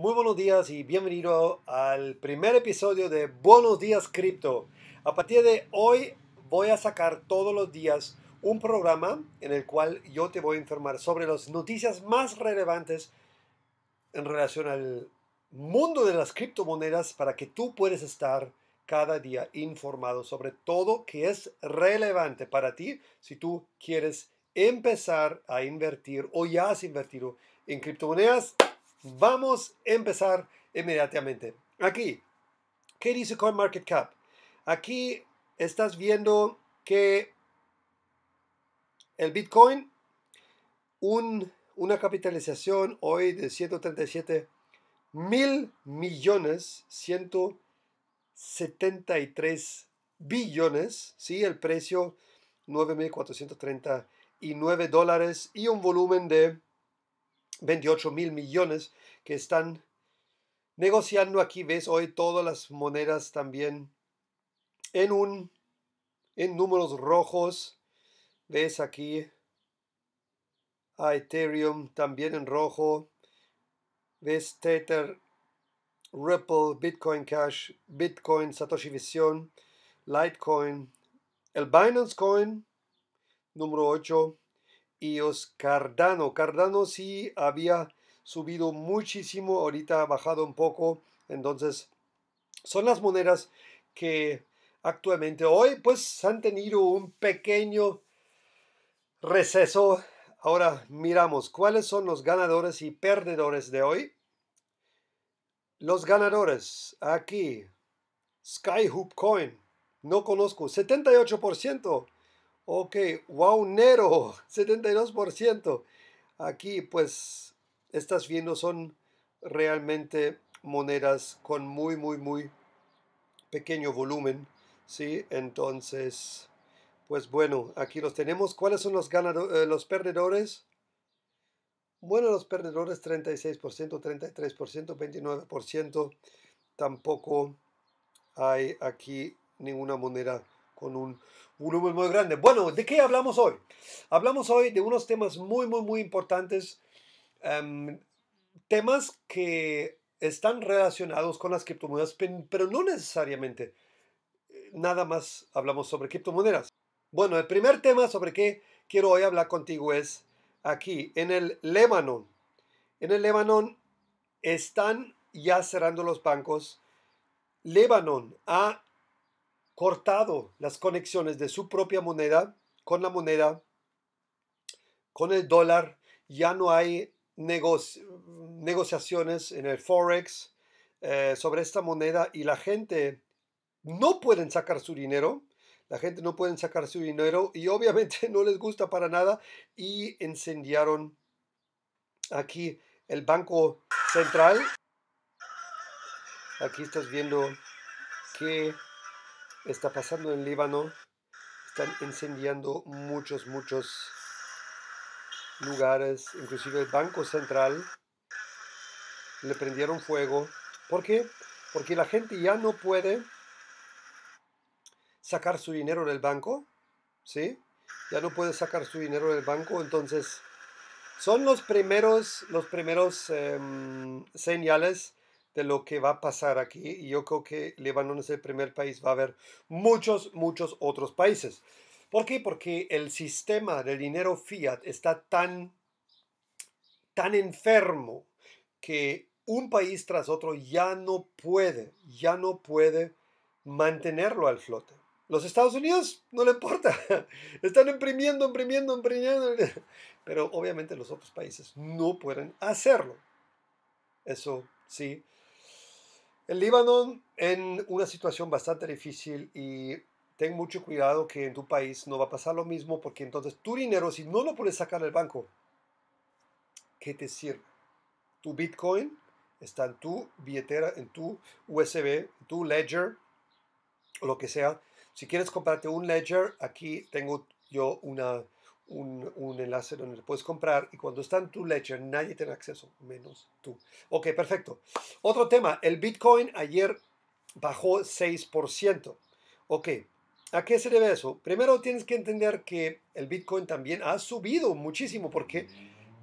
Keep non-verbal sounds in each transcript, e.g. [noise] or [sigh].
Muy buenos días y bienvenido al primer episodio de Buenos Días Cripto. A partir de hoy voy a sacar todos los días un programa en el cual yo te voy a informar sobre las noticias más relevantes en relación al mundo de las criptomonedas para que tú puedas estar cada día informado sobre todo que es relevante para ti si tú quieres empezar a invertir o ya has invertido en criptomonedas. Vamos a empezar inmediatamente. Aquí, ¿qué dice CoinMarketCap? Aquí estás viendo que el Bitcoin, una capitalización hoy de 137 mil millones, 173 billones, ¿sí? El precio 9.439 dólares y un volumen de 28 mil millones que están negociando aquí, ves hoy todas las monedas también en un en números rojos. Ves aquí a Ethereum también en rojo. Ves Tether, Ripple, Bitcoin Cash, Bitcoin, Satoshi Vision, Litecoin, el Binance Coin número 8 iOS Cardano. Cardano sí había subido muchísimo, ahorita ha bajado un poco. Entonces, son las monedas que actualmente hoy pues han tenido un pequeño receso. Ahora miramos cuáles son los ganadores y perdedores de hoy. Los ganadores aquí, Skyhoop Coin, no conozco, 78%. Ok, wow, Nero, 72%. [laughs] Aquí pues estás viendo son realmente monedas con muy, muy, muy pequeño volumen. ¿sí? Entonces, pues bueno, aquí los tenemos. ¿Cuáles son los, ganadores, eh, los perdedores? Bueno, los perdedores 36%, 33%, 29%. Tampoco hay aquí ninguna moneda con un volumen muy grande. Bueno, ¿de qué hablamos hoy? Hablamos hoy de unos temas muy, muy, muy importantes. Em, temas que están relacionados con las criptomonedas, pero no necesariamente. Eh, nada más hablamos sobre criptomonedas. Bueno, el primer tema sobre qué quiero hoy hablar contigo es aquí, en el Lebanon. En el Líbano están ya cerrando los bancos. Lebanon ha cortado las conexiones de su propia moneda con la moneda, con el dólar, ya no hay negociaciones en el forex eh, sobre esta moneda y la gente no pueden sacar su dinero, la gente no puede sacar su dinero y obviamente [laughs] no les gusta para nada y incendiaron aquí el Banco Central. Aquí estás viendo que está pasando en Líbano. Están incendiando muchos, muchos lugares, inclusive el Banco Central. Le prendieron fuego. ¿Por qué? Porque la gente ya no puede sacar su dinero del banco. ¿Sí? Ya no puede sacar su dinero del banco. Entonces, son los primeros, los primeros em, señales de lo que va a pasar aquí y yo creo que Líbano es el primer país, va a haber muchos, muchos otros países. ¿Por qué? Porque el sistema del dinero fiat está tan, tan enfermo que un país tras otro ya no puede, ya no puede mantenerlo al flote. Los Estados Unidos no le importa. [laughs] Están imprimiendo, imprimiendo, imprimiendo. [laughs] Pero obviamente los otros países no pueden hacerlo. Eso sí el Líbano en una situación bastante difícil y ten mucho cuidado que en tu país no va a pasar lo mismo porque entonces tu dinero, si no lo puedes sacar del banco, ¿qué te sirve? Tu Bitcoin está en tu billetera, en tu USB, en tu ledger, o lo que sea. Si quieres comprarte un ledger, aquí tengo yo una un, enlace donde puedes comprar y cuando está en tu leche nadie tiene acceso, menos tú. Ok, perfecto. Otro tema, el Bitcoin ayer bajó 6%. Ok, ¿a qué se debe eso? Primero tienes que entender que el Bitcoin también ha subido muchísimo porque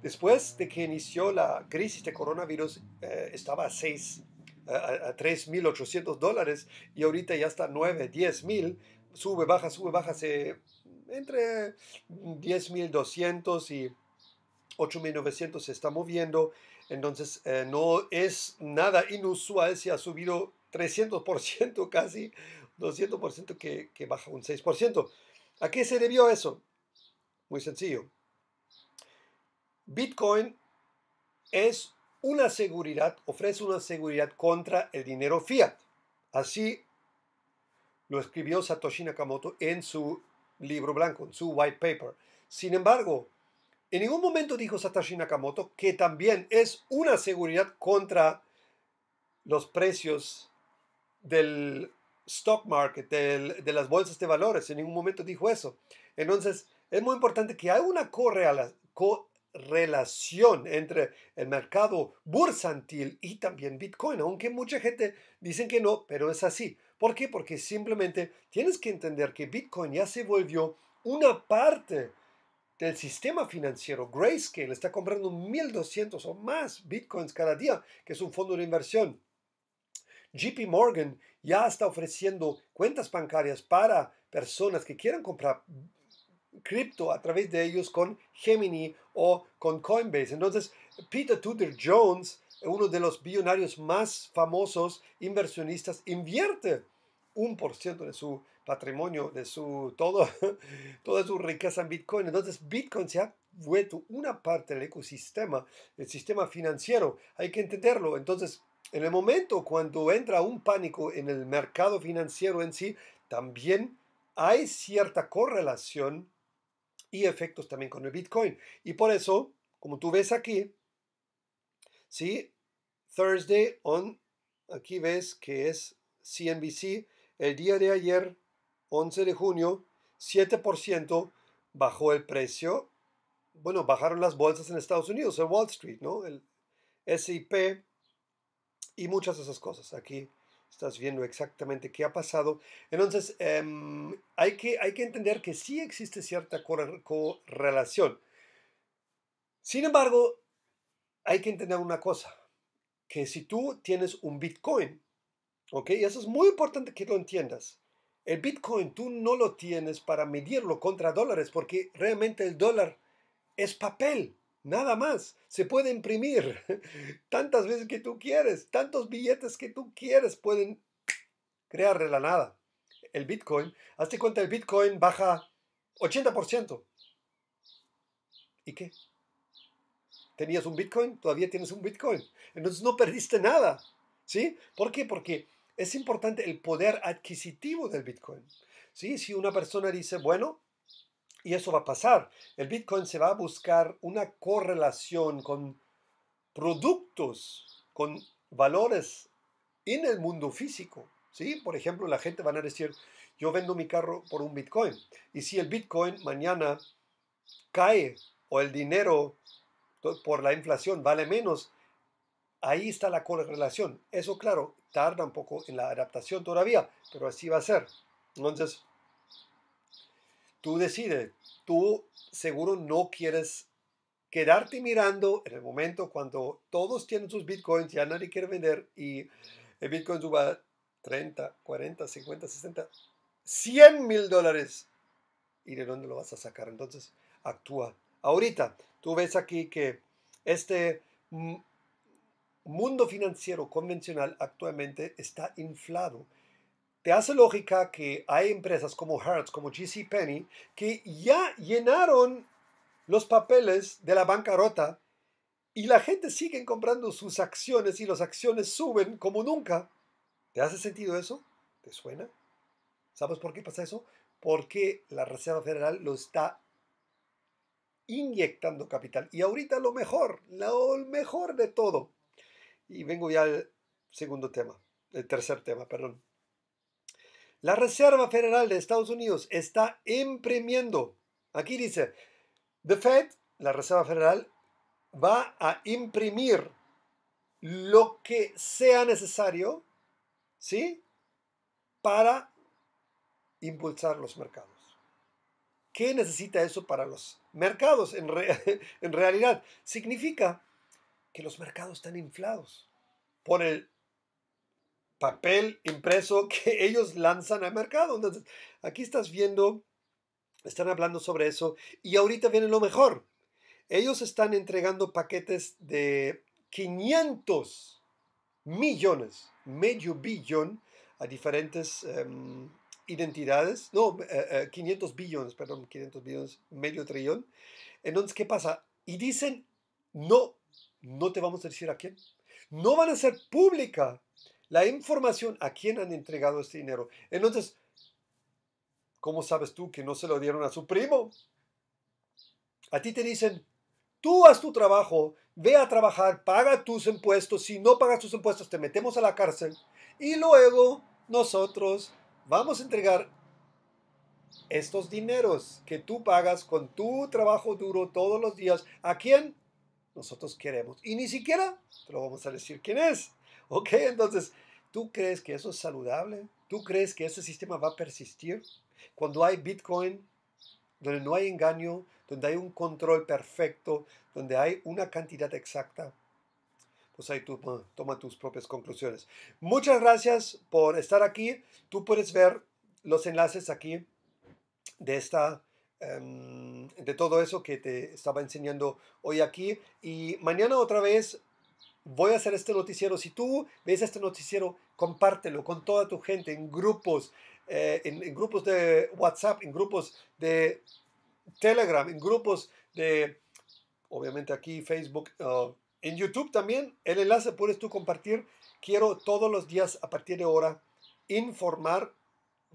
después de que inició la crisis de coronavirus eh, estaba a 6 a, a 3.800 dólares y ahorita ya está 9, 10.000, sube, baja, sube, baja, se entre 10.200 y 8.900 se está moviendo. Entonces eh, no es nada inusual si ha subido 300% [laughs] casi, 200% que, que baja un 6%. ¿A qué se debió eso? Muy sencillo. Bitcoin es una seguridad, ofrece una seguridad contra el dinero fiat. Así lo escribió Satoshi Nakamoto en su libro blanco, en su white paper. Sin embargo, en ningún momento dijo Satoshi Nakamoto que también es una seguridad contra los precios del stock market, de las bolsas de valores. En ningún momento dijo eso. Entonces, es muy importante que haya una la co relación entre el mercado bursantil y también Bitcoin, aunque mucha gente dice que no, pero es así. ¿Por qué? Porque simplemente tienes que entender que Bitcoin ya se volvió una parte del sistema financiero. Grayscale está comprando 1.200 o más Bitcoins cada día, que es un fondo de inversión. JP Morgan ya está ofreciendo cuentas bancarias para personas que quieran comprar cripto a través de ellos con Gemini o con Coinbase. Entonces, Peter Tudor Jones, uno de los billonarios más famosos inversionistas, invierte un por ciento de su patrimonio, de su todo, [laughs] toda su riqueza en Bitcoin. Entonces, Bitcoin se ha vuelto una parte del ecosistema, del sistema financiero. Hay que entenderlo. Entonces, en el momento cuando entra un pánico en el mercado financiero en sí, también hay cierta correlación y efectos también con el Bitcoin. Y por eso, como tú ves aquí, ¿sí? Thursday on, aquí ves que es CNBC, el día de ayer, 11 de junio, 7% bajó el precio. Bueno, bajaron las bolsas en Estados Unidos, en Wall Street, ¿no? El SIP y muchas de esas cosas. Aquí estás viendo exactamente qué ha pasado. Entonces, em, hay, que, hay que entender que sí existe cierta correlación. Sin embargo, hay que entender una cosa, que si tú tienes un Bitcoin, ¿ok? Y eso es muy importante que lo entiendas. El Bitcoin tú no lo tienes para medirlo contra dólares, porque realmente el dólar es papel. Nada más. Se puede imprimir [laughs] tantas veces que tú quieres, tantos billetes que tú quieres pueden crear la nada. El Bitcoin, hazte cuenta, el Bitcoin baja 80%. ¿Y qué? ¿Tenías un Bitcoin? Todavía tienes un Bitcoin. Entonces no perdiste nada. ¿Sí? ¿Por qué? Porque es importante el poder adquisitivo del Bitcoin. ¿Sí? Si una persona dice, bueno, y eso va a pasar. El Bitcoin se va a buscar una correlación con productos, con valores en el mundo físico. ¿sí? Por ejemplo, la gente va a decir, yo vendo mi carro por un Bitcoin. Y si el Bitcoin mañana cae o el dinero por la inflación vale menos, ahí está la correlación. Eso, claro, tarda un poco en la adaptación todavía, pero así va a ser. Entonces, tú decides, tú seguro no quieres quedarte mirando en el momento cuando todos tienen sus bitcoins, ya nadie quiere vender y el bitcoin suba 30, 40, 50, 60, 100 mil dólares. ¿Y de dónde lo vas a sacar? Entonces, actúa. Ahorita, tú ves aquí que este mundo financiero convencional actualmente está inflado te hace lógica que hay empresas como Hertz, como Penny, que ya llenaron los papeles de la bancarrota y la gente sigue comprando sus acciones y las acciones suben como nunca. ¿Te hace sentido eso? ¿Te suena? ¿Sabes por qué pasa eso? Porque la Reserva Federal lo está inyectando capital. Y ahorita lo mejor, lo mejor de todo. Y vengo ya al segundo tema, el tercer tema, perdón. La Reserva Federal de Estados Unidos está imprimiendo. Aquí dice, The Fed, la Reserva Federal, va a imprimir lo que sea necesario, ¿sí? Para impulsar los mercados. ¿Qué necesita eso para los mercados en, [laughs] en realidad? Significa que los mercados están inflados por el papel impreso [laughs] que ellos lanzan al mercado. Entonces, aquí estás viendo, están hablando sobre eso y ahorita viene lo mejor. Ellos están entregando paquetes de 500 millones, medio billón, a diferentes em, identidades, no, 500 eh, eh, billones, perdón, 500 billones, medio trillón. Entonces, ¿qué pasa? Y dicen, no, no te vamos a decir a quién. No van a ser pública la información a quién han entregado este dinero. Entonces, ¿cómo sabes tú que no se lo dieron a su primo? A ti te dicen, tú haz tu trabajo, ve a trabajar, paga tus impuestos, si no pagas tus impuestos te metemos a la cárcel y luego nosotros vamos a entregar estos dineros que tú pagas con tu trabajo duro todos los días, ¿a quién? Nosotros queremos. Y ni siquiera te lo vamos a decir quién es. Ok, entonces, ¿tú crees que eso es saludable? ¿Tú crees que ese sistema va a persistir? Cuando hay Bitcoin, donde no hay engaño, donde hay un control perfecto, donde hay una cantidad exacta, pues ahí tú toma tus propias conclusiones. Muchas gracias por estar aquí. Tú puedes ver los enlaces aquí de esta em, de todo eso que te estaba enseñando hoy aquí y mañana otra vez voy a hacer este noticiero. Si tú ves este noticiero, compártelo con toda tu gente, en grupos, eh, en, grupos de WhatsApp, en grupos de Telegram, en grupos de, obviamente aquí Facebook, uh, en YouTube también. El enlace puedes tú compartir. Quiero todos los días a partir de ahora informar.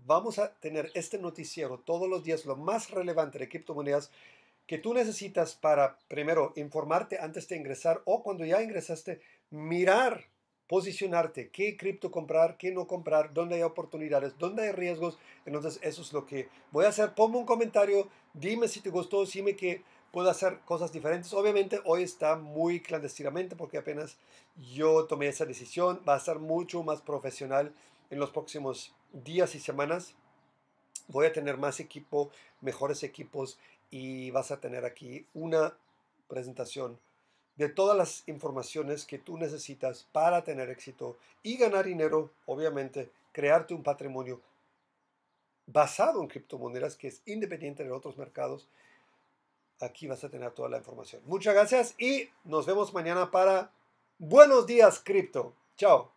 Vamos a tener este noticiero todos los días, lo más relevante de criptomonedas que tú necesitas para, primero, informarte antes de ingresar o cuando ya ingresaste, mirar, posicionarte, qué cripto comprar, qué no comprar, dónde hay oportunidades, dónde hay riesgos. Entonces, eso es lo que voy a hacer. Ponme un comentario, dime si te gustó, dime que puedo hacer cosas diferentes. Obviamente, hoy está muy clandestinamente porque apenas yo tomé esa decisión. Va a ser mucho más profesional en los próximos días y semanas voy a tener más equipo, mejores equipos y vas a tener aquí una presentación de todas las informaciones que tú necesitas para tener éxito y ganar dinero, obviamente, crearte un patrimonio basado en criptomonedas que es independiente de otros mercados. Aquí vas a tener toda la información. Muchas gracias y nos vemos mañana para Buenos días, cripto. Chao.